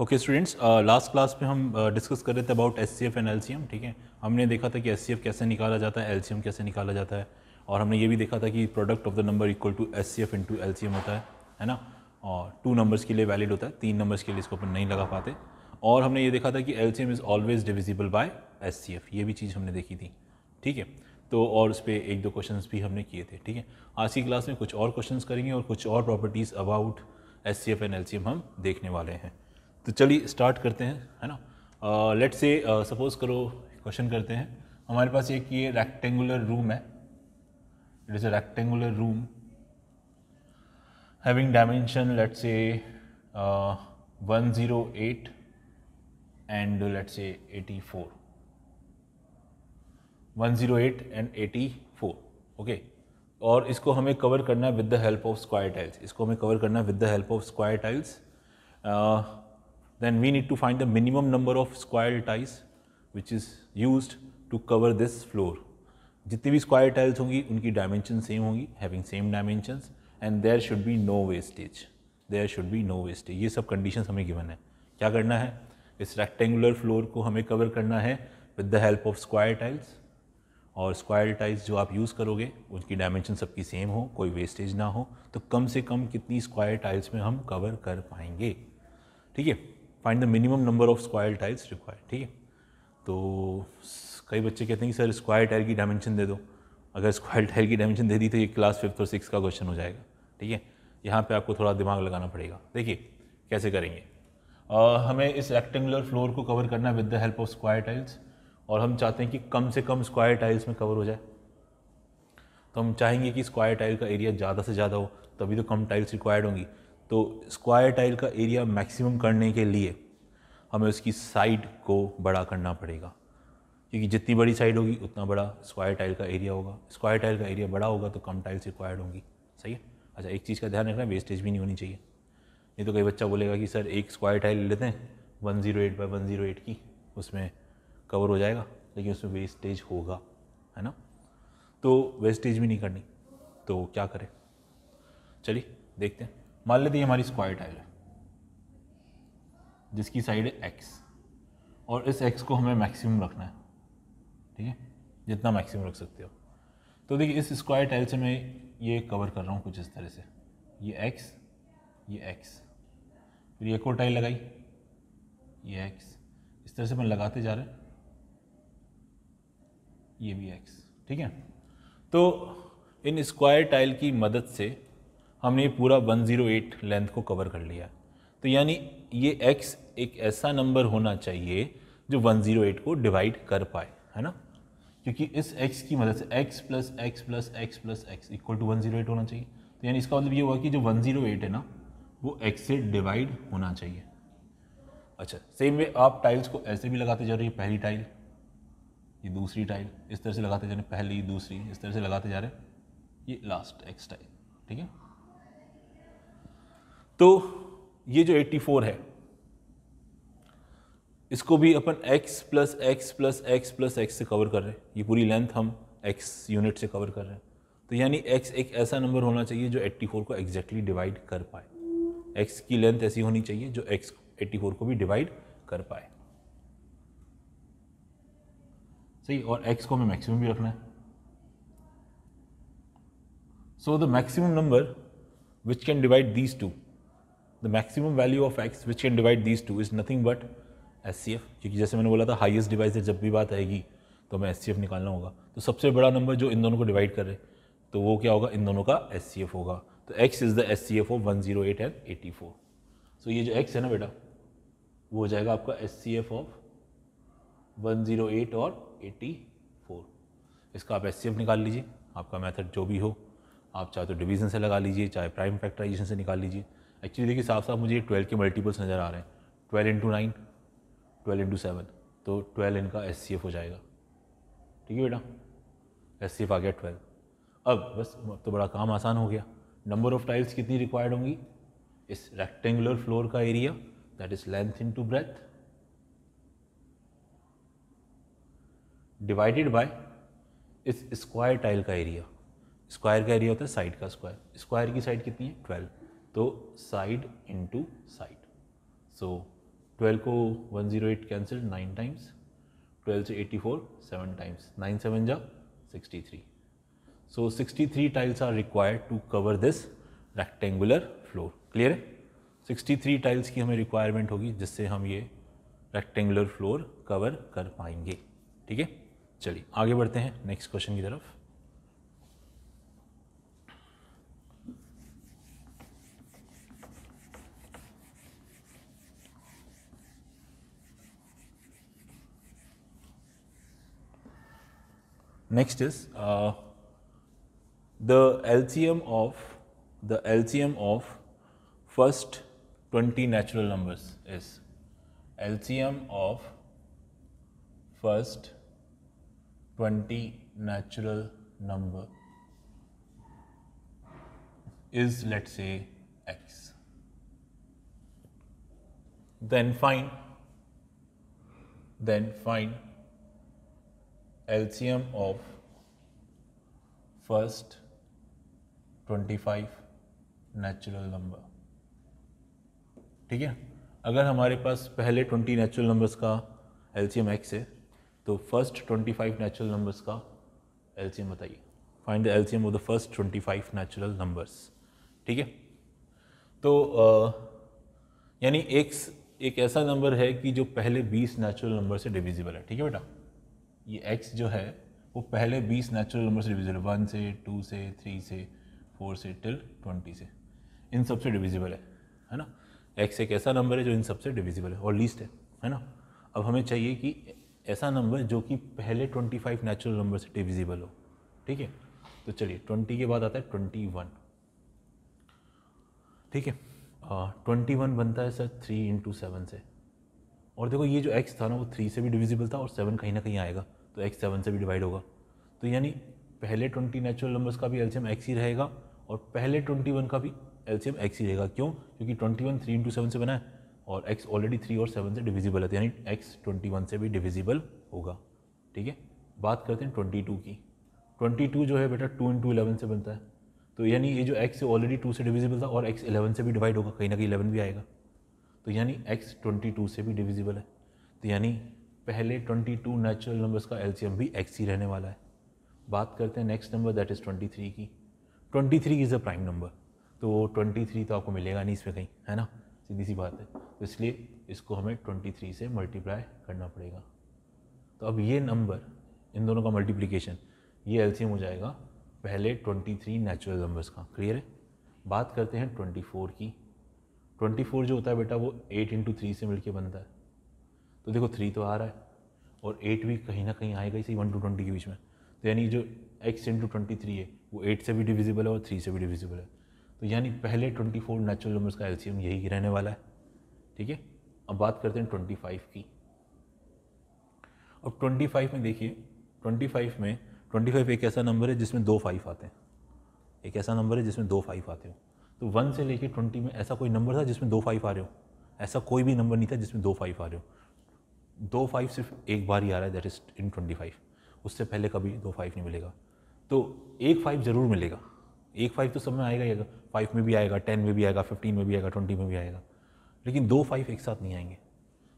Okay students last class में हम discuss uh, कर रहे थे about S C F and L C M ठीक है हमने देखा था कि एस सी एफ कैसे निकाला जाता है एल सी एम कैसे निकाला जाता है और हमने ये भी देखा था कि product of the number equal to S C F into L C M होता है है ना और टू नंबर्स के लिए वैलिड होता है तीन नंबर्स के लिए इसको अपन नहीं लगा पाते और हमने ये देखा था कि L C M is always divisible by S C F ये भी चीज़ हमने देखी थी ठीक है तो और उस पर एक दो क्वेश्चन भी हमने किए थे ठीक है आज की क्लास में कुछ और क्वेश्चन करेंगे और कुछ और properties about S C F and L C M हम देखने वाले हैं तो चलिए स्टार्ट करते हैं है ना लेट से सपोज करो क्वेश्चन करते हैं हमारे पास एक ये रेक्टेंगुलर रूम है it is a rectangular room having dimension let say one zero eight and let say eighty four one zero eight and eighty four okay और इसको हमें कवर करना है with the help of square tiles इसको हमें cover करना है with the help of square tiles then we need to find the minimum number of square ties which is used to cover this floor. जितनी भी square tiles होंगी उनकी dimension same होंगी having same dimensions and there should be no wastage there should be no wastage ये सब conditions हमें given है क्या करना है इस रेक्टेंगुलर फ्लोर को हमें कवर करना है with the help of square tiles और स्क्वायर टाइल्स जो आप यूज़ करोगे उनकी डायमेंशन सबकी सेम हो कोई वेस्टेज ना हो तो कम से कम कितनी स्क्वायर टाइल्स में हम कवर कर पाएंगे ठीक है find the minimum number of square tiles require ठीक है तो कई बच्चे कहते हैं कि सर स्क्वायर टाइल की डायमेंशन दे दो अगर स्क्वायर टाइल की डायमेंशन दे दी तो ये क्लास फिफ्थ और सिक्स का क्वेश्चन हो जाएगा ठीक है यहाँ पे आपको थोड़ा दिमाग लगाना पड़ेगा देखिए कैसे करेंगे आ, हमें इस रेक्टेंगुलर फ्लोर को कवर करना है with the help of square tiles और हम चाहते हैं कि कम से कम स्क्वायर टाइल्स में कवर हो जाए तो हम चाहेंगे कि स्क्वायर टाइल का एरिया ज़्यादा से ज़्यादा हो तभी तो कम टाइल्स रिक्वायर्ड होंगी तो स्क्वायर टाइल का एरिया मैक्सिमम करने के लिए हमें उसकी साइड को बड़ा करना पड़ेगा क्योंकि जितनी बड़ी साइड होगी उतना बड़ा स्क्वायर टाइल का एरिया होगा स्क्वायर टाइल का एरिया बड़ा होगा तो कम टाइल्स रिक्वायर्ड होंगी सही है अच्छा एक चीज़ का ध्यान रखना वेस्टेज भी नहीं होनी चाहिए नहीं तो कई बच्चा बोलेगा कि सर एक स्क्वायर टाइल लेते हैं one zero eight by one zero eight की उसमें कवर हो जाएगा लेकिन उसमें वेस्टेज होगा है ना तो वेस्टेज भी नहीं करनी तो क्या करें चलिए देखते हैं मान लेते ये हमारी स्क्वायर टाइल है जिसकी साइड है एक्स और इस एक्स को हमें मैक्सिमम रखना है ठीक है जितना मैक्सिमम रख सकते हो तो देखिए इस स्क्वायर टाइल से मैं ये कवर कर रहा हूँ कुछ इस तरह से ये एक्स ये एक्स फिर एक और टाइल लगाई ये एक्स इस तरह से मैं लगाते जा हैं ये भी एक्स ठीक है तो इन स्क्वायर टाइल की मदद से हमने पूरा 108 लेंथ को कवर कर लिया तो यानी ये x एक ऐसा नंबर होना चाहिए जो 108 को डिवाइड कर पाए है ना क्योंकि इस x की मदद से x plus x plus x plus x equal to one zero eight होना चाहिए तो यानी इसका मतलब ये हुआ कि जो 108 है ना वो x से डिवाइड होना चाहिए अच्छा सेम वे आप टाइल्स को ऐसे भी लगाते जा रहे हैं पहली टाइल ये दूसरी टाइल इस तरह से लगाते जा रहे हैं पहली दूसरी इस तरह से लगाते जा रहे हैं ये लास्ट एक्स टाइल ठीक है तो ये जो 84 है इसको भी अपन x plus x plus x plus x से कवर कर रहे हैं ये पूरी लेंथ हम x यूनिट से कवर कर रहे हैं तो यानी x एक ऐसा नंबर होना चाहिए जो 84 को एग्जैक्टली डिवाइड कर पाए x की लेंथ ऐसी होनी चाहिए जो x 84 को भी डिवाइड कर पाए सही और x को हमें मैक्सिमम भी रखना है so the maximum number which can divide these two the maximum value of x which can divide these two is nothing but S क्योंकि जैसे मैंने बोला था highest डिवाइस जब भी बात आएगी तो हमें एस निकालना होगा तो सबसे बड़ा नंबर जो इन दोनों को डिवाइड करे तो वो क्या होगा इन दोनों का एस होगा तो x is the S C F of one zero eight and eighty four so ये जो x है ना बेटा वो हो जाएगा आपका S C F of one zero eight और एटी फोर इसका आप एस सी एफ निकाल लीजिए आपका मेथड जो भी हो आप चाहे तो डिवीज़न से लगा लीजिए चाहे प्राइम फैक्टराइजेशन से निकाल लीजिए एक्चुअली देखिए साफ साफ मुझे ट्वेल्व के मल्टीपल्स नज़र आ रहे हैं twelve into nine twelve into seven तो ट्वेल्व इनका एस सी एफ हो जाएगा ठीक है बेटा एस सी एफ आ गया ट्वेल्व अब बस तो बड़ा काम आसान हो गया नंबर ऑफ टाइल्स कितनी रिक्वायर्ड होंगी इस रेक्टेंगुलर फ्लोर का area that is length into breadth divided by इस स्क्वायर टाइल का एरिया स्क्वायर का एरिया होता है साइड का स्क्वायर स्क्वायर की साइड कितनी है ट्वेल्व तो साइड इनटू साइड सो 12 को 108 zero eight cancel nine times 12 से eighty four seven times nine seven जा sixty three so sixty three tiles are required to cover this rectangular floor clear है sixty three tiles की हमें requirement होगी जिससे हम ये रेक्टेंगुलर फ्लोर कवर कर पाएंगे ठीक है चलिए आगे बढ़ते हैं नेक्स्ट क्वेश्चन की तरफ Next is uh, the LCM of the LCM of first 20 natural numbers is LCM of first 20 natural number is let us say x. Then find, then find of first twenty five natural number ठीक है अगर हमारे पास पहले twenty natural numbers का LCM x है तो first twenty five natural numbers का एलसीएम बताइए find the LCM of the first twenty five natural numbers ठीक है तो यानी एक एक ऐसा नंबर है कि जो पहले बीस नेचुरल नंबर से डिविजिबल है ठीक है बेटा ये एक्स जो है वो पहले बीस नेचुरल नंबर से डिविजिबल वन से टू से थ्री से फोर से टिल ट्वेंटी से इन सब से डिविजिबल है है ना एक्स एक ऐसा नंबर है जो इन सबसे डिविजिबल है और लीस्ट है है ना अब हमें चाहिए कि ऐसा नंबर जो कि पहले ट्वेंटी फाइव नेचुरल नंबर से डिविजिबल हो ठीक है तो चलिए ट्वेंटी के बाद आता है ट्वेंटी वन ठीक है ट्वेंटी हाँ, वन बनता है सर थ्री इंटू सेवन से और देखो ये जो एक्स था ना वो थ्री से भी डिविजिबल था और सेवन कहीं ना कहीं आएगा तो एक्स सेवन से भी डिवाइड होगा तो यानी पहले ट्वेंटी नेचुरल नंबर्स का भी एल्शियम एक्स ही रहेगा और पहले ट्वेंटी वन का भी एल्शियम एक्स ही रहेगा क्यों क्योंकि twenty one three into seven से बना है और एक्स ऑलरेडी थ्री और सेवन से डिविजिबल है तो यानी एक्स ट्वेंटी वन से भी डिविजिबल होगा ठीक है बात करते हैं ट्वेंटी टू की ट्वेंटी टू जो है बेटा टू इंटू इलेवन से बनता है तो यानी ये जो एक्स ऑलरेडी टू से डिविजिबल था और एक्स इलेवन से भी डिवाइड होगा कहीं ना कहीं इलेवन भी आएगा तो यानी एक्स ट्वेंटी टू से भी डिविजिबल है तो यानी पहले ट्वेंटी टू नेचुरल नंबर्स का एल भी एक्स ही रहने वाला है बात करते हैं next number that is twenty three की twenty three is a prime number तो ट्वेंटी थ्री तो आपको मिलेगा नहीं इसमें कहीं है ना सीधी सी बात है तो इसलिए इसको हमें ट्वेंटी थ्री से मल्टीप्लाई करना पड़ेगा तो अब ये नंबर इन दोनों का मल्टीप्लीकेशन ये एल हो जाएगा पहले ट्वेंटी थ्री नेचुरल नंबर्स का क्लियर है बात करते हैं ट्वेंटी फोर की ट्वेंटी फोर जो होता है बेटा वो एट इंटू थ्री से मिल के बनता है तो देखो थ्री तो आ रहा है और एट भी कहीं ना कहीं आएगा इसी वन टू ट्वेंटी के बीच में तो यानी जो एक्स इंटू ट्वेंटी थ्री है वो एट से भी डिविजिबल है और थ्री से भी डिविजिबल है तो यानी पहले ट्वेंटी फोर नेचुरल नंबर्स का एलसीएम यही रहने वाला है ठीक है अब बात करते हैं ट्वेंटी फाइव की अब ट्वेंटी फाइव में देखिए ट्वेंटी फाइव में ट्वेंटी फाइव एक ऐसा नंबर है जिसमें दो फाइव आते हैं एक ऐसा नंबर है जिसमें दो फाइव आते हैं तो वन से लेके ट्वेंटी में ऐसा कोई नंबर था जिसमें दो फाइव आ रहे हो ऐसा कोई भी नंबर नहीं था जिसमें दो फाइव आ रहे हो दो फाइव सिर्फ एक बार ही आ रहा है that is in twenty five उससे पहले कभी दो फाइव नहीं मिलेगा तो एक फाइव ज़रूर मिलेगा एक फाइव तो सब में आएगा ही आएगा फाइव में भी आएगा टेन में भी आएगा फिफ्टीन में भी आएगा ट्वेंटी में भी आएगा लेकिन दो फाइव एक साथ नहीं आएंगे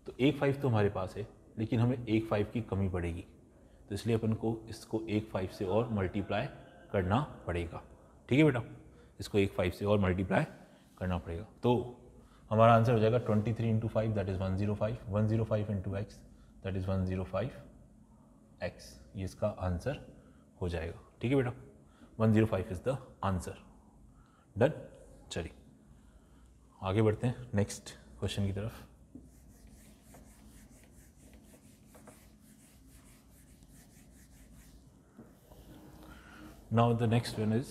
तो एक फाइव तो हमारे पास है लेकिन हमें एक फाइव की कमी पड़ेगी तो इसलिए अपन को इसको एक फाइव से और मल्टीप्लाई करना पड़ेगा ठीक है बेटा इसको एक फाइव से और मल्टीप्लाई करना पड़ेगा तो हमारा आंसर हो जाएगा twenty three into five that is one zero five one zero five into x that is one zero five x ये इसका आंसर हो जाएगा ठीक है बेटा one zero five is the answer done चलिए आगे बढ़ते हैं नेक्स्ट क्वेश्चन की तरफ Now the next one is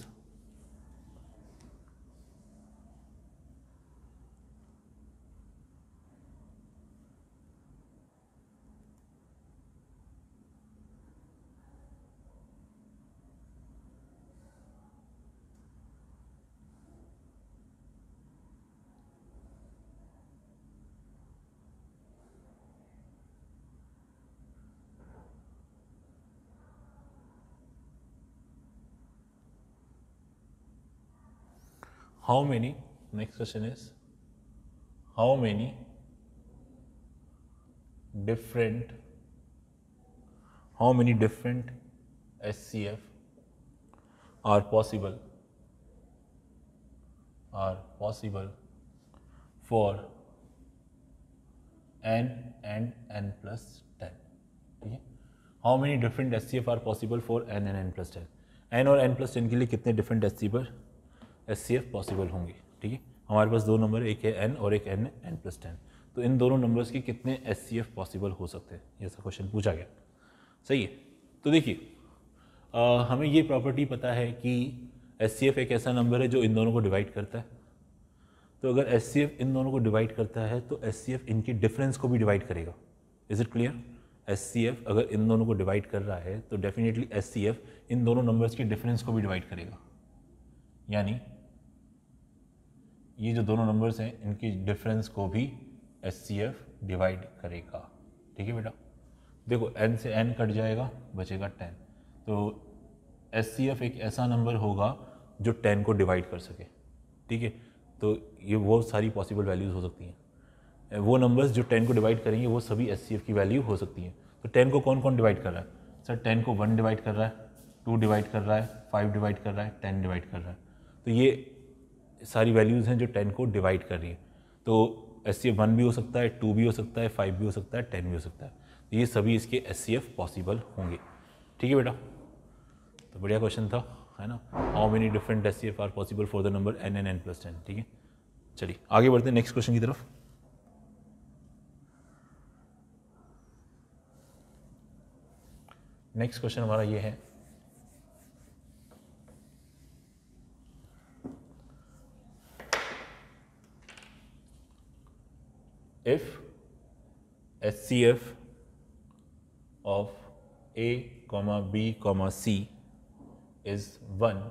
how many, next question is, how many different, how many different SCF are possible, are possible for n and n plus 10. Okay? How many different SCF are possible for n and n plus 10? n or n plus 10 के लिए कितने different SCF S possible होंगी ठीक है हमारे पास दो number एक है एन और एक एन है एन प्लस टेन तो इन दोनों नंबर्स के कितने एस पॉसिबल हो सकते हैं ऐसा क्वेश्चन पूछा गया सही है तो देखिए हमें ये प्रॉपर्टी पता है कि एस एक ऐसा नंबर है जो इन दोनों को डिवाइड करता है तो अगर एस इन दोनों को डिवाइड करता है तो एस इनकी डिफरेंस को भी डिवाइड करेगा इज़ इट क्लियर एस अगर इन दोनों को डिवाइड कर रहा है तो डेफिनेटली एस इन दोनों नंबर्स के डिफरेंस को भी डिवाइड करेगा यानी ये जो दोनों नंबर्स हैं इनकी डिफरेंस को भी एस सी एफ डिवाइड करेगा ठीक है बेटा देखो एन से एन कट जाएगा बचेगा टेन तो एस सी एफ एक ऐसा नंबर होगा जो टेन को डिवाइड कर सके ठीक है तो ये वो सारी पॉसिबल वैल्यूज़ हो सकती हैं वो नंबर्स जो टेन को डिवाइड करेंगे वो सभी एस सी एफ की वैल्यू हो सकती हैं तो टेन को कौन कौन डिवाइड कर रहा है सर टेन को वन डिवाइड कर रहा है टू डिवाइड कर रहा है फाइव डिवाइड कर रहा है टेन डिवाइड कर रहा है तो ये सारी वैल्यूज़ हैं जो टेन को डिवाइड कर रही है तो एस सी एफ वन भी हो सकता है टू भी हो सकता है फाइव भी हो सकता है टेन भी हो सकता है तो ये सभी इसके एस सी एफ पॉसिबल होंगे ठीक है बेटा तो बढ़िया क्वेश्चन था है ना how many different S C F are possible for the number N N N plus ten ठीक है चलिए आगे बढ़ते हैं नेक्स्ट क्वेश्चन की तरफ नेक्स्ट क्वेश्चन हमारा ये है if HCF of A comma B comma C is 1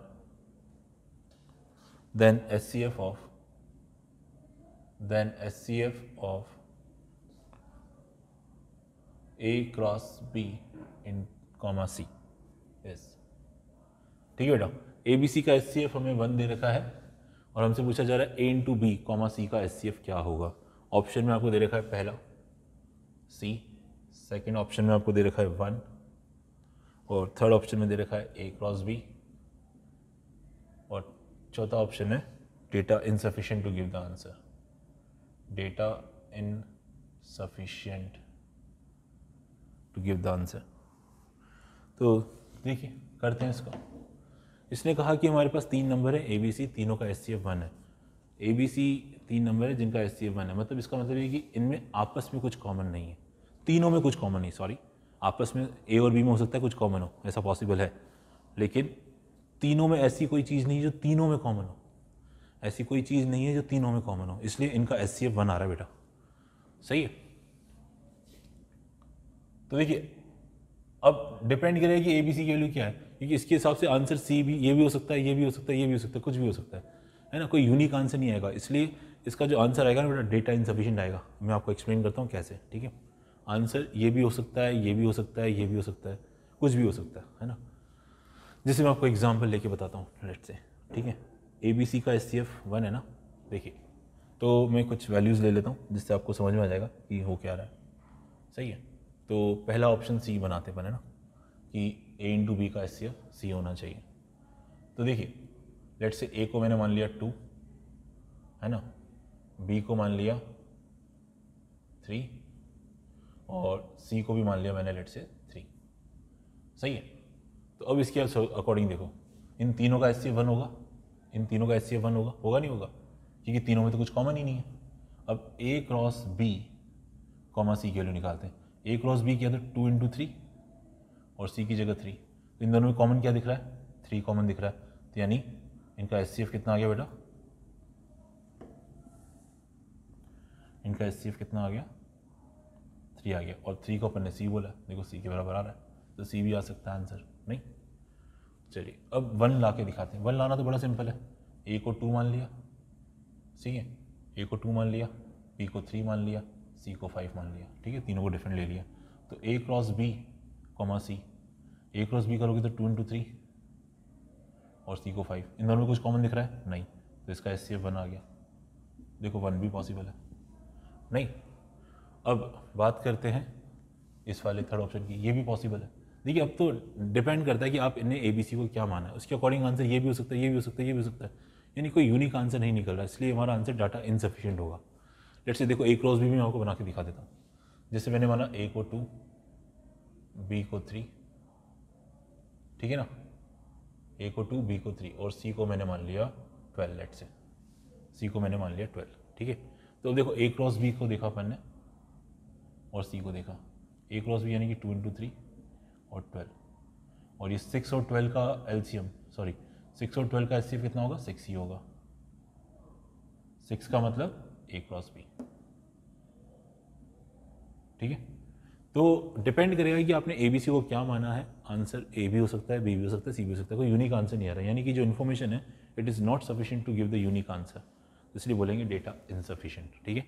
then HCF of then HCF of A cross B in comma C is ठीक है बेटा ए बी सी का एस सी एफ हमें वन दे रखा है और हमसे पूछा जा रहा है A into B comma C का एस सी एफ क्या होगा ऑप्शन में आपको दे रखा है पहला सी सेकेंड ऑप्शन में आपको दे रखा है वन और थर्ड ऑप्शन में दे रखा है ए क्रॉस बी और चौथा ऑप्शन है data insufficient to give the answer data insufficient to give the answer तो देखिए करते हैं इसको इसने कहा कि हमारे पास तीन नंबर है ए बी सी तीनों का एस सी एफ वन है ए बी सी तीन नंबर है जिनका एस सी एफ वन है मतलब इसका मतलब ये कि इनमें आपस में कुछ कॉमन नहीं है तीनों में कुछ कॉमन नहीं सॉरी आपस में ए और बी में हो सकता है कुछ कॉमन हो ऐसा पॉसिबल है लेकिन तीनों में ऐसी कोई चीज़ नहीं जो तीनों में कॉमन हो ऐसी कोई चीज़ नहीं है जो तीनों में कॉमन हो इसलिए इनका एस सी एफ वन आ रहा है बेटा सही है तो देखिए अब डिपेंड करेगा कि ए बी सी की वैल्यू क्या है क्योंकि इसके हिसाब से आंसर सी भी ये भी हो सकता है ये भी हो सकता है ये भी हो सकता है कुछ भी हो सकता है है ना कोई यूनिक आंसर नहीं आएगा इसलिए इसका जो आंसर आएगा ना बेटा डेटा इनसफिशेंट आएगा मैं आपको एक्सप्लेन करता हूँ कैसे ठीक है आंसर ये भी हो सकता है ये भी हो सकता है ये भी हो सकता है कुछ भी हो सकता है है ना जैसे मैं आपको एग्जाम्पल लेके बताता हूँ लेट से ठीक है ए बी सी का एस सी एफ वन है ना देखिए तो मैं कुछ वैल्यूज़ ले लेता हूँ जिससे आपको समझ में आ जाएगा कि हो क्या रहा है सही है तो पहला ऑप्शन सी बनाते अपन है ना कि ए इंटू बी का एस सी एफ सी होना चाहिए तो देखिए लेट से ए को मैंने मान लिया टू है ना बी को मान लिया थ्री और सी को भी मान लिया मैंने लेट से थ्री सही है तो अब इसके अकॉर्डिंग देखो इन तीनों का एस वन होगा इन तीनों का एस वन होगा होगा नहीं होगा क्योंकि तीनों में तो कुछ कॉमन ही नहीं है अब A cross B comma C की वैल्यू निकालते हैं ए क्रॉस बी किया था टू इंटू थ्री और सी की जगह थ्री तो इन दोनों में कॉमन क्या दिख रहा है थ्री कॉमन दिख रहा है तो यानी इनका एस कितना आ गया बेटा इनका एस कितना आ गया थ्री आ गया और थ्री को अपन ने सी बोला देखो सी के बराबर आ रहा है तो सी भी आ सकता है आंसर नहीं चलिए अब वन ला के दिखाते हैं वन लाना तो बड़ा सिंपल है ए को टू मान लिया ठीक है ए को टू मान लिया बी को थ्री मान लिया सी को फाइव मान लिया ठीक है तीनों को डिफरेंट ले लिया तो A cross B comma C A cross B करोगे तो टू इंटू थ्री और सी को फाइव इन दोनों में कुछ कॉमन दिख रहा है नहीं तो इसका एस सी एफ वन आ गया देखो वन भी पॉसिबल है नहीं अब बात करते हैं इस वाले थर्ड ऑप्शन की ये भी पॉसिबल है देखिए अब तो डिपेंड करता है कि आप इन्हें ए बी सी को क्या माना है उसके अकॉर्डिंग आंसर ये भी हो सकता है ये भी हो सकता है ये भी हो सकता है यानी कोई यूनिक आंसर नहीं निकल रहा इसलिए हमारा आंसर डाटा इनसफिशियंट होगा लेट से देखो ए क्रॉस बी भी मैं आपको बना के दिखा देता हूँ जैसे मैंने माना ए को टू बी को थ्री ठीक है ना ए को टू बी को थ्री और सी को मैंने मान लिया ट्वेल्व लेट से सी को मैंने मान लिया ट्वेल्व ठीक है तो देखो ए क्रॉस बी को देखा अपन ने और सी को देखा ए क्रॉस बी यानी कि टू इंटू थ्री और ट्वेल्व और ये सिक्स और ट्वेल्व का एलसीएम सॉरी सिक्स और ट्वेल्व का एम कितना होगा सिक्स ही होगा सिक्स का मतलब ए क्रॉस बी ठीक है तो डिपेंड करेगा कि आपने ए बी सी को क्या माना है आंसर ए भी हो सकता है बी भी हो सकता है सी भी हो सकता है कोई यूनिक आंसर नहीं आ रहा है यानी कि जो इन्फॉर्मेशन है it is not sufficient to give the unique answer इसलिए बोलेंगे डेटा इनसफिशेंट ठीक है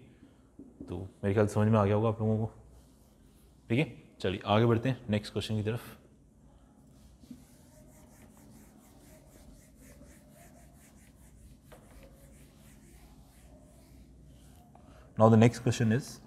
तो मेरे ख्याल समझ में आ गया होगा आप लोगों को ठीक है चलिए आगे बढ़ते हैं नेक्स्ट क्वेश्चन की तरफ now the next question is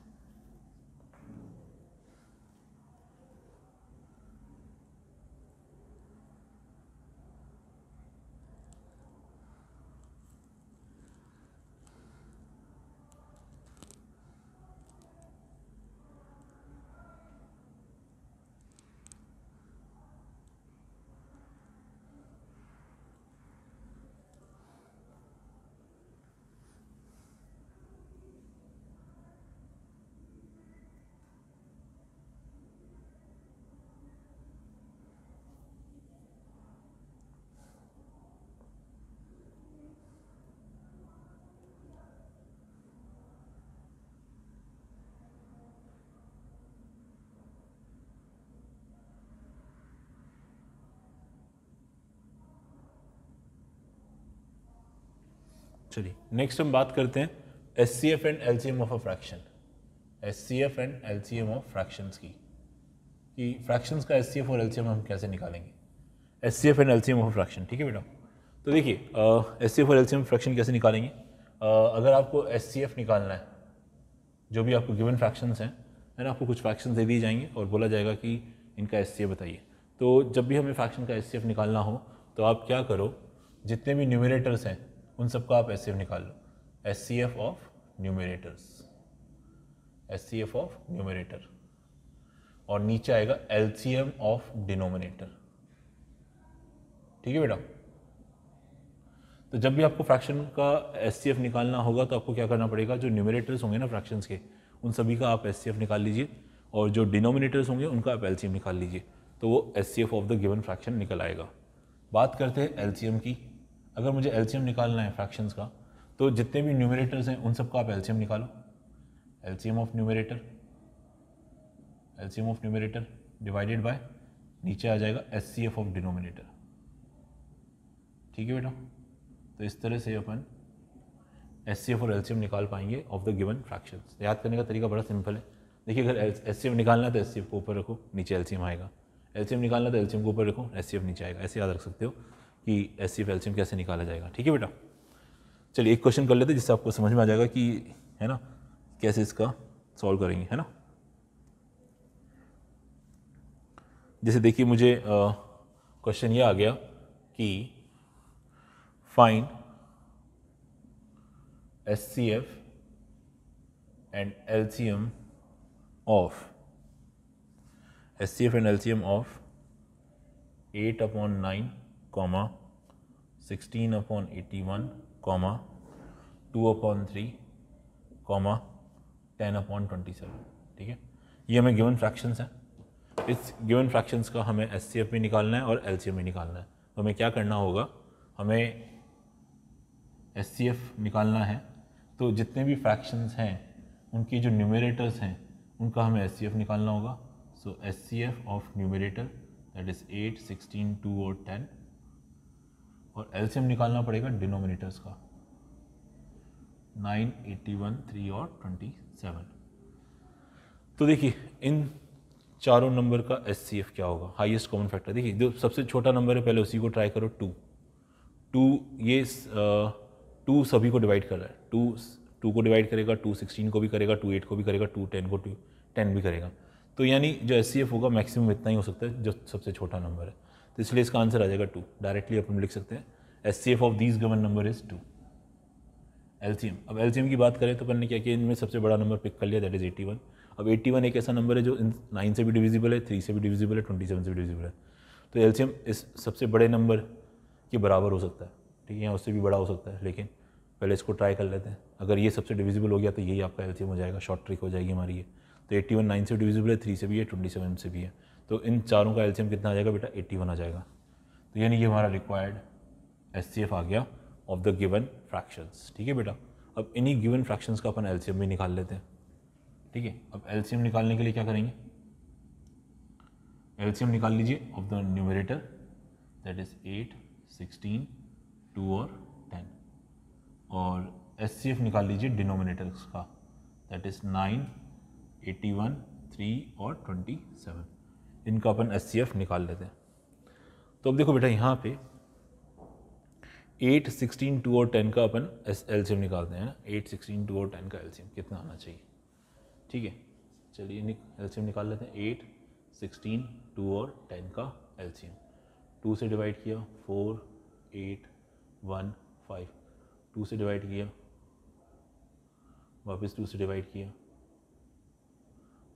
चलिए नेक्स्ट हम बात करते हैं S C F and L C M of a fraction S C F and L C M of fractions की कि फ्रैक्शंस का एस सी एफ और एल सी एम हम कैसे निकालेंगे S C F and L C M of fraction ठीक है बेटा तो देखिए एस सी एफ और एल सी एम फ्रैक्शन कैसे निकालेंगे uh, अगर आपको एस सी एफ निकालना है जो भी आपको गिवन फ्रैक्शंस हैं है ना आपको कुछ फ्रैक्शन दे दिए जाएंगे और बोला जाएगा कि इनका एस सी एफ बताइए तो जब भी हमें फ्रैक्शन का एस सी एफ निकालना हो तो आप क्या करो जितने भी न्यूमिनेटर्स हैं उन का आप एस निकाल लो S C F of numerators S C F of numerator और नीचे आएगा L C M of denominator ठीक है बेटा तो जब भी आपको फ्रैक्शन का एस सी एफ निकालना होगा तो आपको क्या करना पड़ेगा जो न्यूमिनेटर्स होंगे ना फ्रैक्शंस के उन सभी का आप एस सी एफ निकाल लीजिए और जो डिनोमिनेटर्स होंगे उनका आप एल सी एम निकाल लीजिए तो वो S C F of the given fraction निकल आएगा बात करते हैं एल सी एम की अगर मुझे एल्शियम निकालना है फ्रैक्शंस का तो जितने भी न्यूमरेटर्स हैं उन सब का आप एल्शियम निकालो LCM of numerator LCM of numerator divided by नीचे आ जाएगा S C F of denominator ठीक है बेटा तो इस तरह से अपन एस सी एफ और एल्शियम निकाल पाएंगे ऑफ द गिवन फ्रैक्शंस याद करने का तरीका बड़ा सिंपल है देखिए अगर एस सी एफ निकालना है तो एस सी एफ को ऊपर रखो नीचे एल्शियम आएगा एल्शियम निकालना है तो एल्शियम को ऊपर रखो एस सी एफ नीचे आएगा ऐसे याद रख सकते हो कि ऐसी कैल्शियम कैसे निकाला जाएगा ठीक है बेटा चलिए एक क्वेश्चन कर लेते हैं जिससे आपको समझ में आ जाएगा कि है ना कैसे इसका सॉल्व करेंगे है ना जैसे देखिए मुझे क्वेश्चन ये आ गया कि find S C F and LCM of S C F and LCM of eight upon nine comma eighty upon comma comma upon upon comma comma upon upon seven ठीक है ये हमें गिवन फ्रैक्शंस हैं इस गिवन फ्रैक्शंस का हमें S C F भी निकालना है और एल सी एम भी निकालना है तो हमें क्या करना होगा हमें एस सी एफ निकालना है तो जितने भी फ्रैक्शंस हैं उनकी जो न्यूमरेटर्स हैं उनका हमें एस सी एफ निकालना होगा so S C F of numerator that is eight sixteen two और टेन और एलसीएम निकालना पड़ेगा डिनोमिनेटर्स का 981 3 और 27 तो देखिए इन चारों नंबर का एस क्या होगा हाईएस्ट कॉमन फैक्टर देखिए जो सबसे छोटा नंबर है पहले उसी को ट्राई करो टू टू ये टू सभी को डिवाइड कर रहा है टू टू को डिवाइड करेगा टू सिक्सटीन को भी करेगा टू एट को भी करेगा टू टेन को टू टेन भी करेगा तो यानी जो एस होगा मैक्सिमम इतना ही हो सकता है जो सबसे छोटा नंबर है तो इसलिए इसका आंसर आ जाएगा टू डायरेक्टली अपन लिख सकते हैं S C F of these given number is two M अब एम की बात करें तो अपन ने क्या किया इनमें सबसे बड़ा नंबर पिक कर लिया दैट इज़ एटी वन अब एट्टी वन एक ऐसा नंबर है जो नाइन से भी डिविजिबल है थ्री से भी डिविजिबल है ट्वेंटी सेवन से भी डिविजिबल है तो एम इस सबसे बड़े नंबर के बराबर हो सकता है ठीक है या उससे भी बड़ा हो सकता है लेकिन पहले इसको ट्राई कर लेते हैं अगर ये सबसे डिविजिबल हो गया तो यही आपका एलसीएम हो जाएगा शॉर्ट ट्रिक हो जाएगी हमारी ये तो एट्टी वन नाइन से डिविजिबल है थ्री से भी है ट्वेंटी सेवन से भी है तो इन चारों का एल्शियम कितना आ जाएगा बेटा एट्टी वन आ जाएगा तो यानी ये हमारा रिक्वायर्ड एस आ गया ऑफ द गिवन फ्रैक्शंस ठीक है बेटा अब इन्हीं गिवन फ्रैक्शंस का अपन एल्शियम भी निकाल लेते हैं ठीक है अब एल्शियम निकालने के लिए क्या करेंगे एल्शियम निकाल लीजिए of the numerator that is eight sixteen two और टेन और एस सी एफ निकाल लीजिए डिनोमिनेटर्स का that is nine eighty one three और ट्वेंटी सेवन इनका अपन एस निकाल लेते हैं तो अब देखो बेटा यहाँ पे एट सिक्सटीन टू और टेन का अपन एस एम निकालते हैं एट सिक्सटीन टू और टेन का एल कितना आना चाहिए ठीक है चलिए निक एल्शियम निकाल लेते हैं एट सिक्सटीन टू और टेन का एल एम टू से डिवाइड किया four eight one five two से डिवाइड किया वापस टू से डिवाइड किया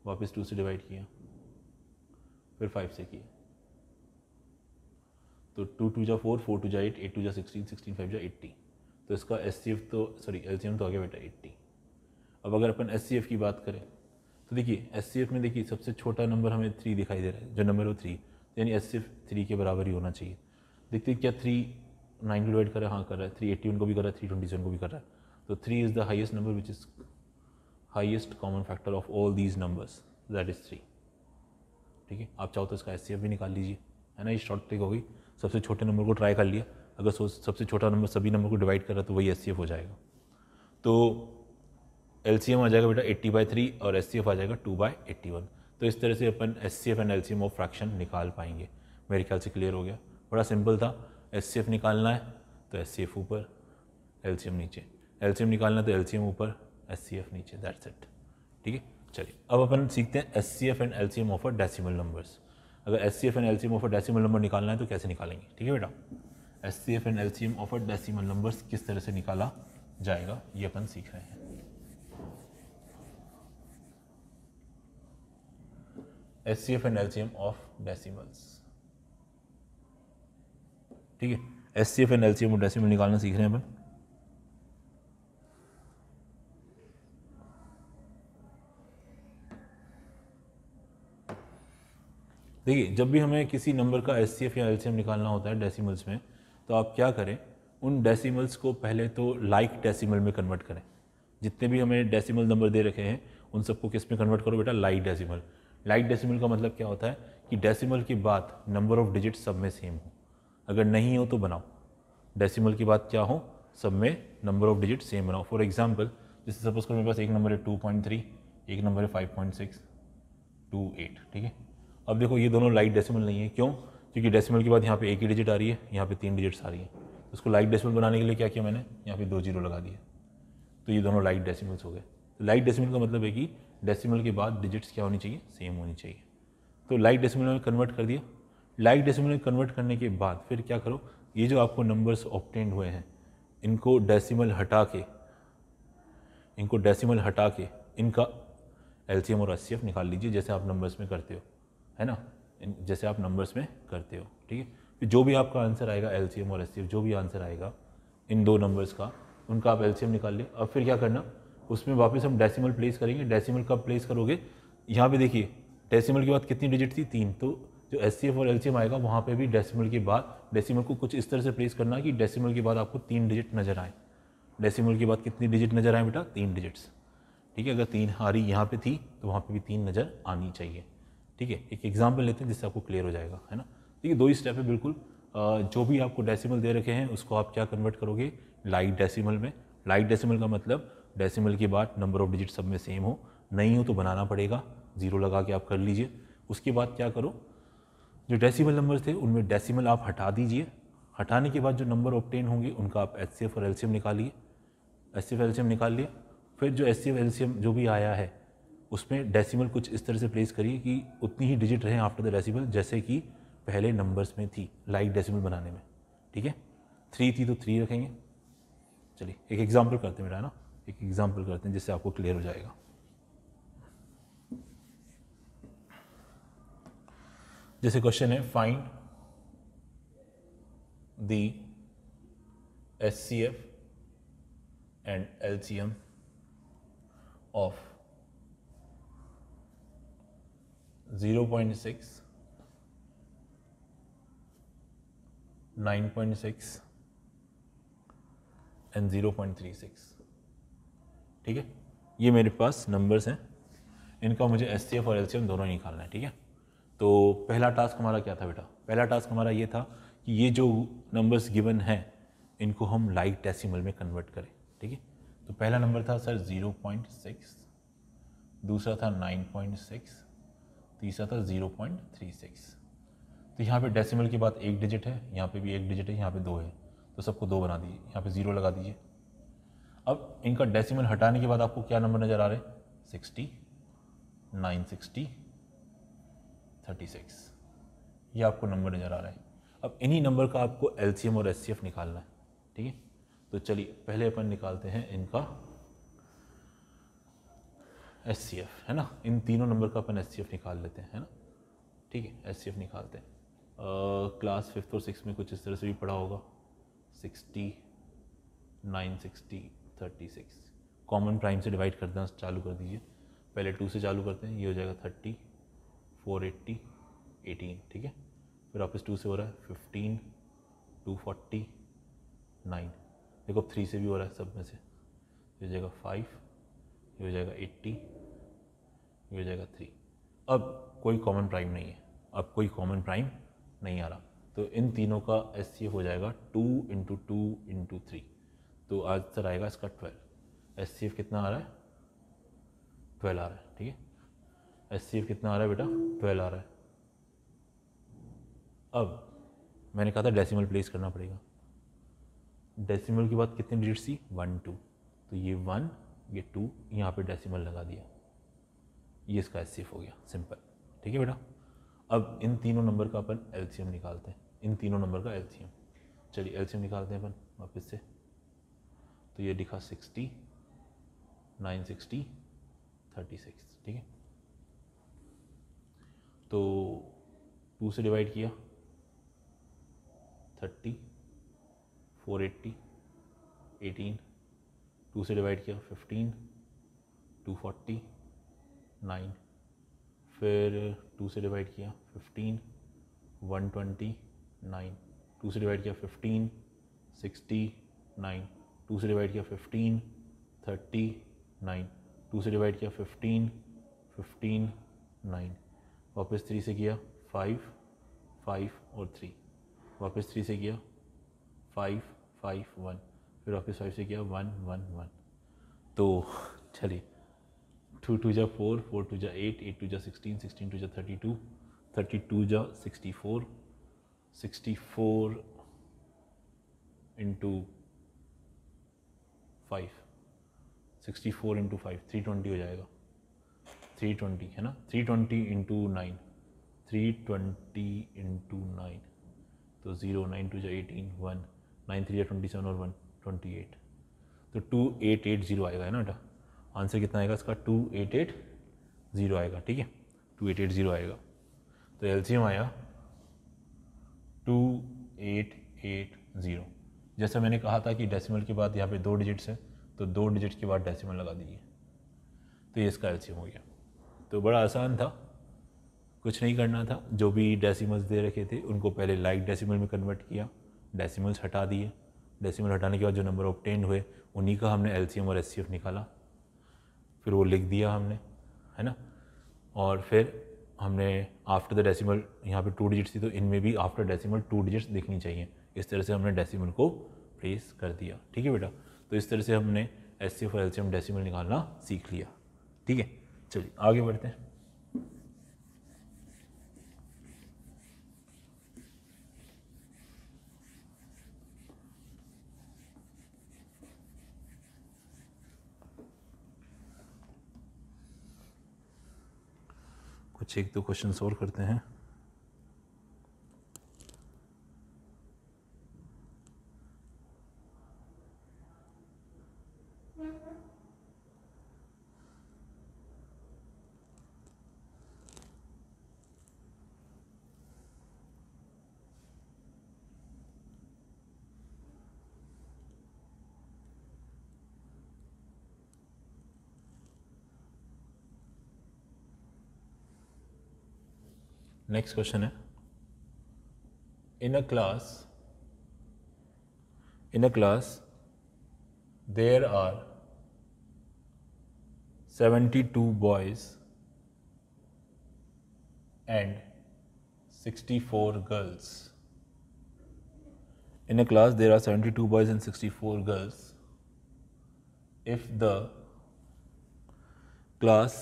वापस टू से डिवाइड किया फिर फाइव से किया तो टू टू जा फोर फोर टू जा एट एट टू जा सिक्सटीन सिक्सटीन फाइव जा एट्टी तो इसका एस सी एफ तो सॉरी एल तो आ गया बेटा एट्टी अब अगर अपन एस सी एफ की बात करें तो देखिए एस सी एफ में देखिए सबसे छोटा नंबर हमें थ्री दिखाई दे रहा है जो नंबर वो थ्री तो यानी एस सी एफ थ्री के बराबर ही होना चाहिए देखते क्या थ्री नाइन को डिवाइड कर रहा है हाँ कर रहा है थ्री एट्टी वन को भी कर रहा है थ्री ट्वेंटी सेवन को भी कर रहा है तो three is the highest number which is highest common factor of all these numbers that is three ठीक है आप चाहो तो इसका एस भी निकाल लीजिए है ना ये शॉर्ट ट्रिक होगी सबसे छोटे नंबर को ट्राई कर लिया अगर सो सबसे छोटा नंबर सभी नंबर को डिवाइड करा तो वही एस हो जाएगा तो एल आ जाएगा बेटा एट्टी बाई थ्री और एस आ जाएगा टू बाई एट्टी वन तो इस तरह से अपन S C F and L C M of fraction निकाल पाएंगे मेरे ख्याल से क्लियर हो गया बड़ा सिंपल था एस सी एफ निकालना है तो एस सी एफ ऊपर एल सी एम नीचे एल सी एम निकालना है तो एल सी एम ऊपर एस सी एफ नीचे दैट्स इट ठीक है चलिए अब अपन सीखते हैं S C F and L C M of decimal numbers अगर S C F and L C M of decimal number निकालना है तो कैसे निकालेंगे ठीक है बेटा S C F and L C M of decimal numbers किस तरह से निकाला जाएगा ये अपन सीख रहे हैं S C F and L C M of decimals ठीक है S C F and L C M of decimal निकालना सीख रहे हैं अपन देखिए जब भी हमें किसी नंबर का एस या एल निकालना होता है डेसीमल्स में तो आप क्या करें उन डेसीमल्स को पहले तो लाइक like डेसीमल में कन्वर्ट करें जितने भी हमें डेसीमल नंबर दे रखे हैं उन सबको किस में कन्वर्ट करो बेटा लाइक डेसीमल लाइक डेसीमल का मतलब क्या होता है कि डेसीमल की बात नंबर ऑफ डिजिट सब में सेम हो अगर नहीं हो तो बनाओ डेसीमल की बात क्या हो सब में नंबर ऑफ डिजिट सेम बनाओ फॉर एग्जाम्पल जैसे सपोज करो मेरे पास एक नंबर है टू पॉइंट थ्री एक नंबर है five point six two eight ठीक है अब देखो ये दोनों लाइट डेसिमल नहीं है क्यों क्योंकि डेसिमल के बाद यहाँ पे एक ही डिजिट आ रही है यहाँ पे तीन डिजिट्स आ रही है उसको लाइट डेसिमल बनाने के लिए क्या किया मैंने यहाँ पे दो जीरो लगा दिए तो ये दोनों लाइट डेसिमल्स हो गए तो लाइट डेसिमल का मतलब है कि डेसिमल के बाद डिजिट्स क्या होनी चाहिए सेम होनी चाहिए तो लाइट डेसिमल में कन्वर्ट कर दिया लाइट डेसिमल में कन्वर्ट करने के बाद फिर क्या करो ये जो आपको नंबर्स ऑप्टेंड हुए हैं इनको डेसिमल हटा के इनको डेसिमल हटा के इनका एलसीएम और एस निकाल लीजिए जैसे आप नंबर्स में करते हो है ना जैसे आप नंबर्स में करते हो ठीक है जो भी आपका आंसर आएगा एल और एस जो भी आंसर आएगा इन दो नंबर्स का उनका आप एल निकाल लें और फिर क्या करना उसमें वापस हम डेसिमल प्लेस करेंगे डेसिमल कब प्लेस करोगे यहाँ पे देखिए डेसिमल के बाद कितनी डिजिट थी तीन तो जो एस और एल आएगा वहाँ पे भी डेसिमल के बाद डेसिमल को कुछ इस तरह से प्लेस करना कि डेसिमल के बाद आपको तीन डिजिट नज़र आए डेसिमल के बाद कितनी डिजिट नज़र आए बेटा तीन डिजिट्स ठीक है अगर तीन हारी यहाँ पे थी तो वहाँ पे भी तीन नज़र आनी चाहिए ठीक है एक एग्जाम्पल लेते हैं जिससे आपको क्लियर हो जाएगा है ना ठीक है दो ही स्टेप है बिल्कुल जो भी आपको डेसिमल दे रखे हैं उसको आप क्या कन्वर्ट करोगे लाइट डेसिमल में लाइट डेसिमल का मतलब डेसिमल के बाद नंबर ऑफ डिजिट सब में सेम हो नहीं हो तो बनाना पड़ेगा ज़ीरो लगा के आप कर लीजिए उसके बाद क्या करो जो डेसिमल नंबर थे उनमें डेसिमल आप हटा दीजिए हटाने के बाद जो नंबर ऑप्टेन होंगे उनका आप एच और एल्शियम निकालिए एस सी एफ एल्शियम निकाल लिए फिर जो एस सी एफ एल्शियम जो भी आया है उसमें डेसिमल कुछ इस तरह से प्लेस करिए कि उतनी ही डिजिट रहे आफ्टर द डेसिमल जैसे कि पहले नंबर्स में थी लाइक डेसिमल बनाने में ठीक है थ्री थी तो थ्री रखेंगे चलिए एक एग्जाम्पल करते हैं मेरा ना एक एग्जाम्पल करते हैं जिससे आपको क्लियर हो जाएगा जैसे क्वेश्चन है find the S C F and L C M of zero point six nine point six and zero point three six ठीक है ये मेरे पास नंबर्स हैं इनका मुझे एस सी एफ और एल सी एम दोनों ही निकालना है ठीक है तो पहला टास्क हमारा क्या था बेटा पहला टास्क हमारा ये था कि ये जो नंबर्स गिवन हैं इनको हम लाइट डेसिमल में कन्वर्ट करें ठीक है तो पहला नंबर था सर ज़ीरो पॉइंट सिक्स दूसरा था नाइन पॉइंट सिक्स तीसरा था ज़ीरो पॉइंट थ्री सिक्स तो यहाँ पे डेसिमल के बाद एक डिजिट है यहाँ पे भी एक डिजिट है यहाँ पे दो है तो सबको दो बना दीजिए यहाँ पे ज़ीरो लगा दीजिए अब इनका डेसिमल हटाने के बाद आपको क्या नंबर नज़र आ रहे sixty nine sixty thirty six ये आपको नंबर नज़र आ रहा है अब इन्हीं नंबर का आपको एल और एस निकालना है ठीक है तो चलिए पहले अपन निकालते हैं इनका एस सी एफ़ है ना इन तीनों नंबर का अपन एस सी एफ़ निकाल लेते हैं है ना ठीक है एस सी एफ़ निकालते हैं क्लास फिफ्थ और सिक्स में कुछ इस तरह से भी पढ़ा होगा sixty nine sixty thirty six common prime से डिवाइड करना चालू कर दीजिए पहले टू से चालू करते हैं ये हो जाएगा थर्टी फोर एट्टी एटीन ठीक है फिर वापस टू से हो रहा है फिफ्टीन टू फोर्टी नाइन देखो थ्री से भी हो रहा है सब में से हो जाएगा फाइव ये हो जाएगा एट्टी ये हो जाएगा थ्री अब कोई कॉमन प्राइम नहीं है अब कोई कॉमन प्राइम नहीं आ रहा तो इन तीनों का एस हो जाएगा two into two into three तो आंसर आएगा इसका ट्वेल्व एस कितना आ रहा है ट्वेल्व आ रहा है ठीक है एस सी एफ कितना आ रहा है बेटा ट्वेल्व आ रहा है अब मैंने कहा था डेसिमल प्लेस करना पड़ेगा डेसिमल के बाद कितने डिजिट सी वन टू तो ये वन ये टू यहाँ पे डेसिमल लगा दिया ये इसका एस हो गया सिंपल ठीक है बेटा अब इन तीनों नंबर का अपन एल निकालते हैं इन तीनों नंबर का एल चलिए एल निकालते हैं अपन वापस से तो ये लिखा sixty nine sixty thirty six ठीक है तो टू से डिवाइड किया thirty four eighty eighteen two से डिवाइड किया फिफ्टीन टू फोर्टी नाइन फिर टू से डिवाइड किया fifteen one twenty nine two से डिवाइड किया फिफ्टीन सिक्सटी नाइन टू से डिवाइड किया फिफ्टीन थर्टी नाइन टू से डिवाइड किया फिफ्टीन फिफ्टीन नाइन वापस थ्री से किया फाइव फाइव और थ्री वापस थ्री से किया फाइव फाइव वन फिर वापस फाइव से किया वन वन वन तो चलिए टू टू जा फोर फोर टू जा एट एट टू जा सिक्सटीन सिक्सटीन टू जा थर्टी टू थर्टी टू जा sixty four sixty four into five sixty four into five three twenty हो जाएगा थ्री ट्वेंटी है ना three twenty into nine three twenty into nine तो zero nine two जो eighteen one nine three या twenty seven और one twenty eight तो two eight eight zero आएगा है ना बेटा आंसर कितना आएगा इसका टू एट एट ज़ीरो आएगा ठीक है टू एट एट ज़ीरो आएगा तो एलसीएम आया टू एट एट ज़ीरो जैसा मैंने कहा था कि डेसिमल के बाद यहाँ पे दो डिजिट्स हैं तो दो डिजिट के बाद डेसिमल लगा दीजिए तो ये इसका एलसीएम हो गया तो बड़ा आसान था कुछ नहीं करना था जो भी डेसिमल्स दे रखे थे उनको पहले लाइक like डेसिमल में कन्वर्ट किया डेसिमल्स हटा दिए डेसिमल हटाने के बाद जो नंबर ऑप्टेंड हुए उन्हीं का हमने एल और एस निकाला फिर वो लिख दिया हमने है ना और फिर हमने आफ्टर द डेसिमल यहाँ पे टू डिजिट्स थी तो इनमें भी आफ्टर डेसिमल टू डिजिट्स दिखनी चाहिए इस तरह से हमने डेसिमल को प्लेस कर दिया ठीक है बेटा तो इस तरह से हमने एस सी और एल डेसीमल निकालना सीख लिया ठीक है चलिए आगे बढ़ते हैं बच्चे एक दो क्वेश्चन सॉल्व करते हैं Next question है In a class, in a class, there are 72 boys and 64 girls in a class there are 72 boys and 64 girls if the class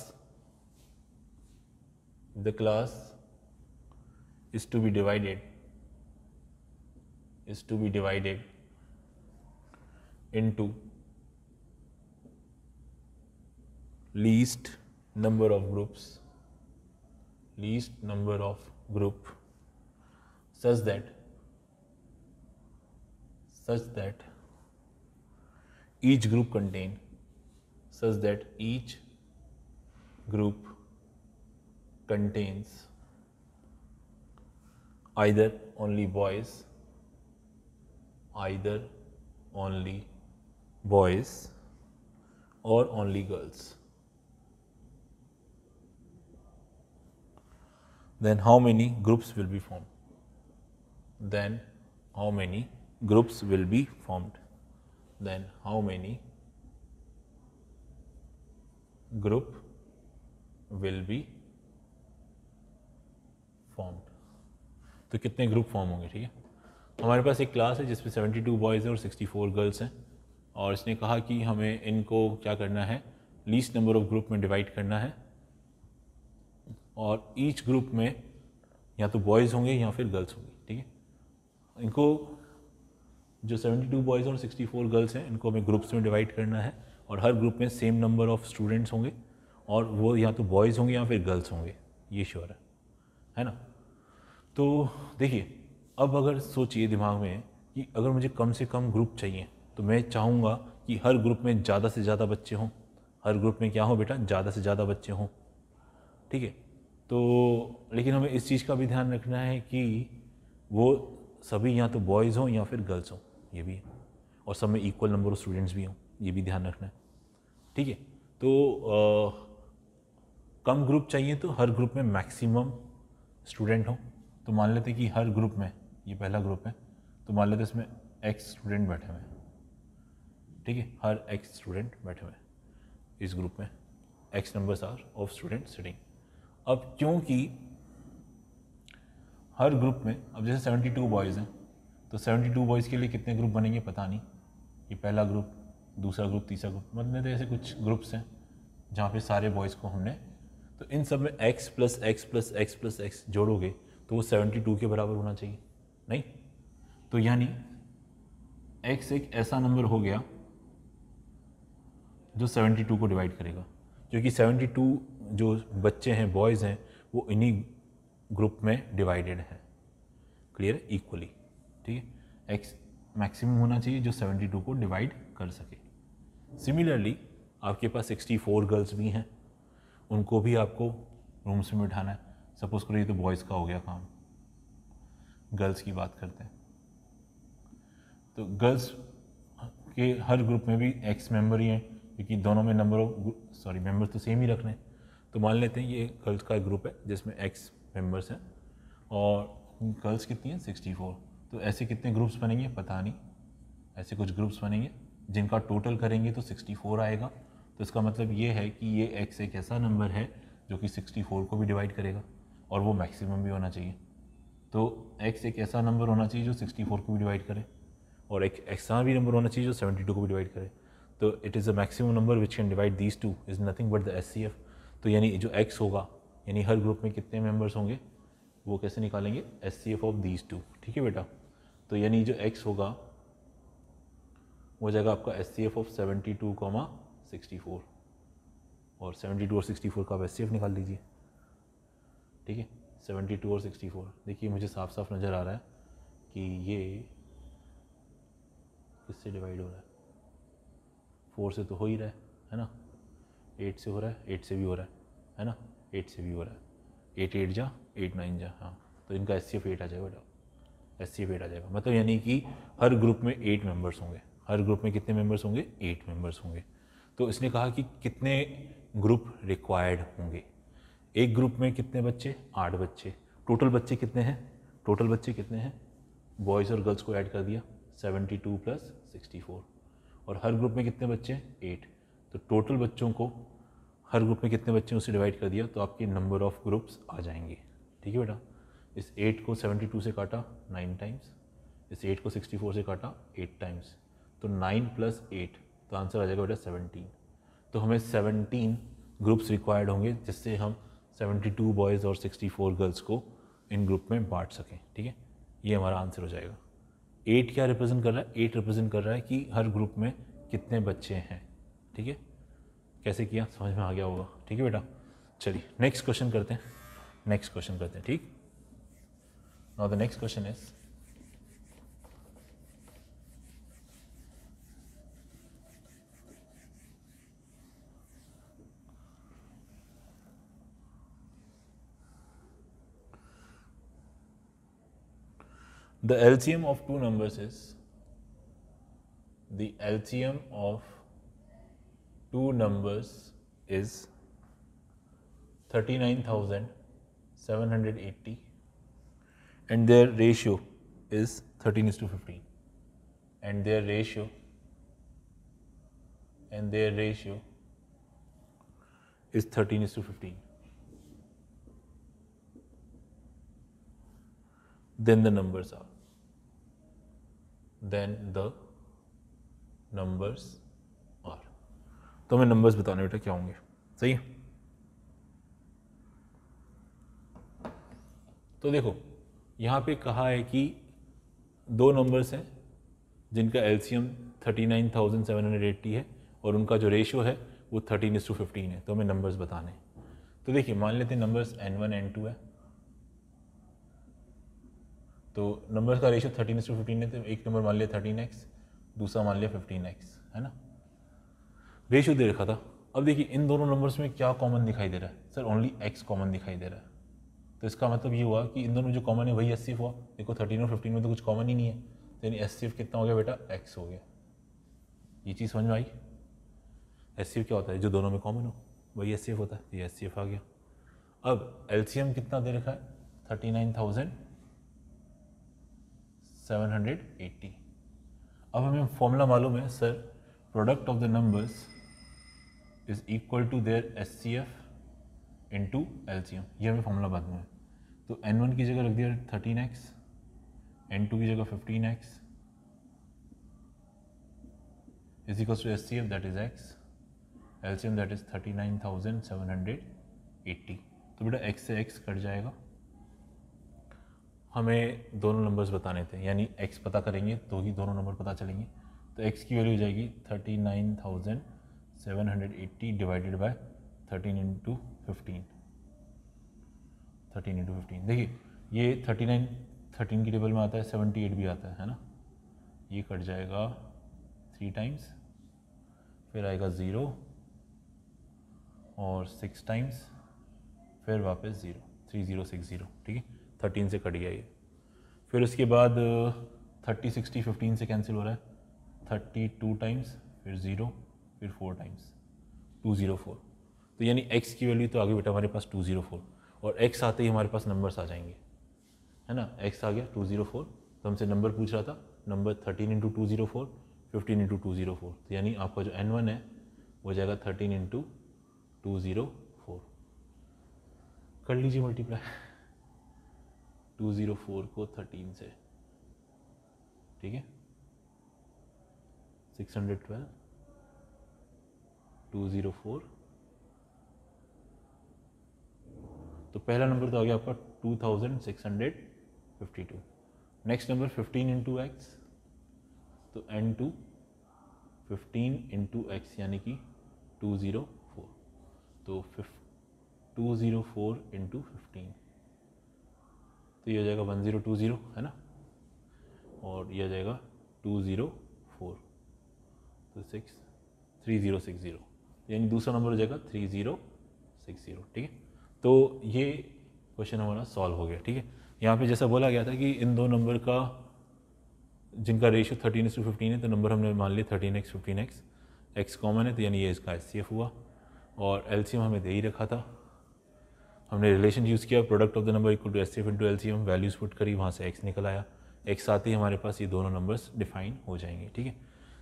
the class is to be divided is to be divided into least number of groups least number of group such that such that each group contain such that each group contains either only boys, either only boys or only girls. Then how many groups will be formed? Then how many groups will be formed? Then how many group will be formed? तो कितने group form होंगे ठीक है हमारे पास एक class है जिसमें टू बॉयज़ हैं और फोर गर्ल्स हैं और इसने कहा कि हमें इनको क्या करना है लीस्ट नंबर ऑफ ग्रुप में डिवाइड करना है और ईच ग्रुप में या तो बॉयज़ होंगे या फिर गर्ल्स होंगे ठीक है इनको जो सेवेंटी टू बॉयज़ और सिक्सटी फोर गर्ल्स हैं इनको हमें ग्रुप्स में डिवाइड करना है और हर ग्रुप में सेम नंबर ऑफ स्टूडेंट्स होंगे और वो या तो बॉयज़ होंगे या फिर गर्ल्स होंगे ये श्योर है है ना तो देखिए अब अगर सोचिए दिमाग में कि अगर मुझे कम से कम ग्रुप चाहिए तो मैं चाहूँगा कि हर ग्रुप में ज़्यादा से ज़्यादा बच्चे हों हर ग्रुप में क्या हो बेटा ज़्यादा से ज़्यादा बच्चे हों ठीक है तो लेकिन हमें इस चीज़ का भी ध्यान रखना है कि वो सभी या तो बॉयज़ हों या फिर गर्ल्स हों ये भी है और सब में इक्वल नंबर ऑफ स्टूडेंट्स भी हों ये भी ध्यान रखना है ठीक है तो आ, कम ग्रुप चाहिए तो हर ग्रुप में मैक्सिमम स्टूडेंट हों तो मान लेते कि हर ग्रुप में ये पहला ग्रुप है तो मान लेते इसमें एक्स स्टूडेंट बैठे हुए हैं ठीक है हर एक्स स्टूडेंट बैठे हुए हैं इस ग्रुप में X numbers are of student sitting अब क्योंकि हर ग्रुप में अब जैसे सेवेंटी टू बॉयज़ हैं तो सेवेंटी टू बॉयज़ के लिए कितने ग्रुप बनेंगे पता नहीं ये पहला ग्रुप दूसरा ग्रुप तीसरा ग्रुप मतलब ऐसे कुछ ग्रुप्स हैं जहाँ पे सारे बॉयज़ को हमने तो इन सब में X plus x plus x plus X जोड़ोगे तो वो सेवेंटी टू के बराबर होना चाहिए नहीं तो यानी एक्स एक ऐसा नंबर हो गया जो सेवेंटी टू को डिवाइड करेगा क्योंकि सेवेंटी टू जो बच्चे हैं बॉयज़ हैं वो इन्हीं ग्रुप में डिवाइडेड हैं क्लियर इक्वली ठीक है एक्स मैक्सिमम होना चाहिए जो 72 को डिवाइड कर सके सिमिलरली आपके पास 64 गर्ल्स भी हैं उनको भी आपको रूम्स में बिठाना है सपोज़ करो ये तो बॉयज़ का हो गया काम गर्ल्स की बात करते हैं तो गर्ल्स के हर ग्रुप में भी एक्स मेंबर ही हैं क्योंकि दोनों में नंबर ऑफ सॉरी मेंबर तो सेम ही रख रहे हैं तो मान लेते हैं ये गर्ल्स का ग्रुप है जिसमें एक्स मेंबर्स हैं और गर्ल्स कितनी हैं सिक्सटी फोर तो ऐसे कितने ग्रुप्स बनेंगे पता नहीं ऐसे कुछ ग्रुप्स बनेंगे जिनका टोटल करेंगे तो सिक्सटी फोर आएगा तो इसका मतलब ये है कि ये एक्स एक ऐसा नंबर है जो कि सिक्सटी फोर को भी डिवाइड करेगा और वो मैक्सिमम भी होना चाहिए तो एक्स एक ऐसा नंबर होना चाहिए जो 64 को भी डिवाइड करे और एक ऐसा भी नंबर होना चाहिए जो 72 को भी डिवाइड करे तो it is a maximum number which can divide these two is nothing but the S C F तो यानी जो एक्स होगा यानी हर ग्रुप में कितने मेम्बर्स होंगे वो कैसे निकालेंगे S C F of these two ठीक है बेटा तो यानी जो एक्स होगा वो जाएगा आपका S C F of seventy two comma sixty four और सेवेंटी टू और सिक्सटी फोर का आप एस सी एफ निकाल लीजिए ठीक है 72 और 64 देखिए मुझे साफ साफ नज़र आ रहा है कि ये किससे डिवाइड हो रहा है फोर से तो हो ही रहा है है ना एट से हो रहा है एट से भी हो रहा है है ना एट से भी हो रहा है एट एट जा एट नाइन जा हाँ तो इनका एस सी एफ एट आ जाएगा बेटा एस सी एफ एट आ जाएगा मतलब यानी कि हर ग्रुप में एट मेंबर्स होंगे हर ग्रुप में कितने मेंबर्स होंगे एट मेंबर्स होंगे तो इसने कहा कि कितने ग्रुप रिक्वायर्ड होंगे एक ग्रुप में कितने बच्चे आठ बच्चे टोटल बच्चे कितने हैं टोटल बच्चे कितने हैं बॉयज़ और गर्ल्स को ऐड कर दिया टू प्लस सिक्सटी फोर और हर ग्रुप में कितने बच्चे एट तो टोटल बच्चों को हर ग्रुप में कितने बच्चे उसे डिवाइड कर दिया तो आपके नंबर ऑफ़ ग्रुप्स आ जाएंगे ठीक है बेटा इस एट को टू से काटा नाइन टाइम्स इस एट को सिक्सटी फोर से काटा एट टाइम्स तो नाइन प्लस एट तो आंसर आ जाएगा बेटा सेवनटीन तो हमें सेवनटीन ग्रुप्स रिक्वायर्ड होंगे जिससे हम सेवेंटी टू बॉयज़ और सिक्सटी फोर गर्ल्स को इन ग्रुप में बांट सकें ठीक है ये हमारा आंसर हो जाएगा एट क्या रिप्रेजेंट कर रहा है एट रिप्रेजेंट कर रहा है कि हर ग्रुप में कितने बच्चे हैं ठीक है कैसे किया समझ में आ गया होगा ठीक है बेटा चलिए नेक्स्ट क्वेश्चन करते हैं नेक्स्ट क्वेश्चन करते हैं ठीक now the next question is The LCM of two numbers is the LCM of two numbers is 39,780 and their ratio is 13 is to 15 and their ratio and their ratio is 13 is to 15. Then the numbers are then the numbers are तो हमें numbers बताने बेटा क्या होंगे सही है तो देखो यहाँ पे कहा है कि दो नंबर्स हैं जिनका एल्सियम 39,780 है और उनका जो रेशियो है वो थर्टीन इज टू फिफ्टीन है तो हमें नंबर्स बताने हैं तो देखिए मान लेते हैं numbers N one N two है तो नंबर्स का रेशियो थर्टीन टू फिफ्टीन है तो एक नंबर मान लिया थर्टीन एक्स दूसरा मान लिया फिफ्टीन एक्स है ना रेशियो दे रखा था अब देखिए इन दोनों नंबर्स में क्या कॉमन दिखाई दे रहा है सर ओनली एक्स कॉमन दिखाई दे रहा है तो इसका मतलब ये हुआ कि इन दोनों जो कॉमन है वही एस हुआ देखो थर्टीन और फिफ्टीन में तो कुछ कॉमन ही नहीं है तो यानी एस कितना हो गया बेटा एक्स हो गया ये चीज़ समझ में आई एस क्या होता है जो दोनों में कॉमन हो वही एस होता है ये एस आ गया अब एल कितना दे रखा है थर्टी नाइन थाउजेंड 780 अब हमें फॉर्मूला मालूम है sir product of the numbers is equal to their S C F into L C M ये हमें फॉर्मूला मालूम है तो एन वन की जगह रख दिया थर्टीन एक्स एन टू की जगह fifteen X is equal to S C F that is X L C M that is thirty nine thousand seven hundred eighty तो बेटा एक्स से एक्स कट जाएगा हमें दोनों नंबर्स बताने थे यानी एक्स पता करेंगे तो ही दोनों नंबर पता चलेंगे तो एक्स की वैल्यू हो जाएगी thirty nine thousand seven hundred eighty divided by thirteen into fifteen thirteen into fifteen देखिए ये थर्टी नाइन थर्टीन की टेबल में आता है सेवेंटी एट भी आता है है ना ये कट जाएगा थ्री टाइम्स फिर आएगा ज़ीरो और सिक्स टाइम्स फिर वापस zero three zero six zero ठीक है थर्टीन से कट गया ये फिर उसके बाद थर्टी सिक्सटी फिफ्टीन से कैंसिल हो रहा है थर्टी टू टाइम्स फिर ज़ीरो फिर four times two zero four तो यानी एक्स की वैल्यू तो आ गई बेटा हमारे पास टू ज़ीरो फोर और एक्स आते ही हमारे पास नंबर्स आ जाएंगे है ना एक्स आ गया टू ज़ीरो फोर तो हमसे नंबर पूछ रहा था number thirteen into two zero four fifteen into two zero four तो यानी आपका जो एन वन है वो जाएगा thirteen into two zero four कर लीजिए मल्टीप्लाई 204 को 13 से ठीक है 612 204 तो पहला नंबर तो आ गया आपका 2652 नेक्स्ट नंबर 15 इंटू एक्स तो N two fifteen into X यानी कि टू ज़ीरो फोर तो फिफ two zero four into fifteen तो ये हो जाएगा वन ज़ीरो टू ज़ीरो है ना और ये आ जाएगा टू ज़ीरो फोर तो six three zero six zero यानी दूसरा नंबर हो जाएगा थ्री ज़ीरो सिक्स ज़ीरो ठीक है तो ये क्वेश्चन हमारा सॉल्व हो गया ठीक है यहाँ पे जैसा बोला गया था कि इन दो नंबर का जिनका ratio thirteen X to fifteen है तो नंबर हमने मान लिया thirteen X fifteen X X common है तो यानी ये इसका एफ हुआ और एल हमें दे ही रखा था हमने रिलेशन यूज़ किया product of the number equal to S F into L C M values put करी वहाँ से एक्स निकल आया एक्स आते ही हमारे पास ये दोनों नंबर्स डिफाइन हो जाएंगे ठीक है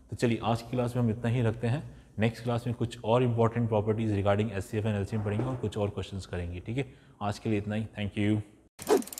तो चलिए आज की क्लास में हम इतना ही रखते हैं नेक्स्ट क्लास में कुछ और important properties regarding S C F and L C M पढ़ेंगे और कुछ और क्वेश्चन करेंगे ठीक है आज के लिए इतना ही थैंक यू